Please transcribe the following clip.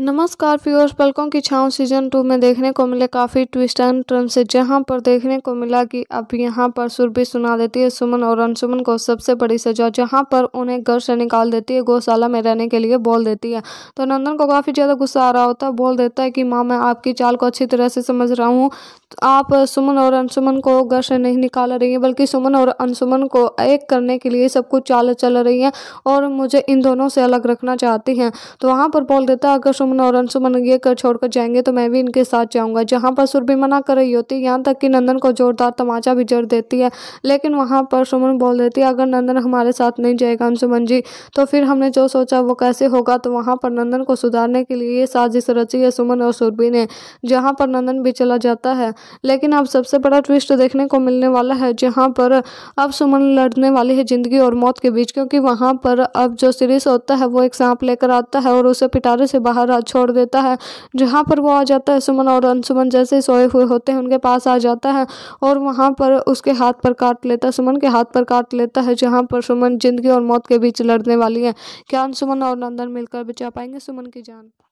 नमस्कार व्यूअर्स पलकों की छांव सीजन टू में देखने को मिले काफ़ी ट्विस्ट एंड टर्न से जहां पर देखने को मिला कि अब यहां पर सुरभि सुना देती है सुमन और अनसुमन को सबसे बड़ी सजा जहां पर उन्हें घर से निकाल देती है गौशाला में रहने के लिए बोल देती है तो नंदन को काफ़ी ज़्यादा गुस्सा आ रहा होता है बोल देता है कि माँ मैं आपकी चाल को अच्छी तरह से समझ रहा हूँ आप सुमन और अनसुमन को घर से नहीं निकाल रही हैं बल्कि सुमन और अनसुमन को एक करने के लिए सब कुछ चाल चल रही हैं और मुझे इन दोनों से अलग रखना चाहती हैं तो वहाँ पर बोल देता है अगर सुमन और अनसुमन ये कर छोड़कर जाएंगे तो मैं भी इनके साथ जाऊँगा जहाँ पर सुरभि मना कर रही होती यहाँ तक कि नंदन को जोरदार तमाचा भी जड़ देती है लेकिन वहाँ पर सुमन बोल देती है अगर नंदन हमारे साथ नहीं जाएगा अनसुमन जी तो फिर हमने जो सोचा वो कैसे होगा तो वहाँ पर नंदन को सुधारने के लिए साजिश रची है सुमन और सुरभि ने जहाँ पर नंदन भी चला जाता है लेकिन अब सबसे बड़ा ट्विस्ट देखने को मिलने वाला है जहाँ पर अब सुमन लड़ने वाली है ज़िंदगी और मौत के बीच क्योंकि वहाँ पर अब जो सीरीज होता है वो एक सांप लेकर आता है और उसे पिटारे से बाहर छोड़ देता है जहाँ पर वो आ जाता है सुमन और अनसुमन जैसे सोए हुए होते हैं उनके पास आ जाता है और वहाँ पर उसके हाथ पर काट लेता है सुमन के हाथ पर काट लेता है जहाँ पर सुमन ज़िंदगी और मौत के बीच लड़ने वाली है क्या अनसुमन और नंदन मिलकर बचा पाएंगे सुमन की जान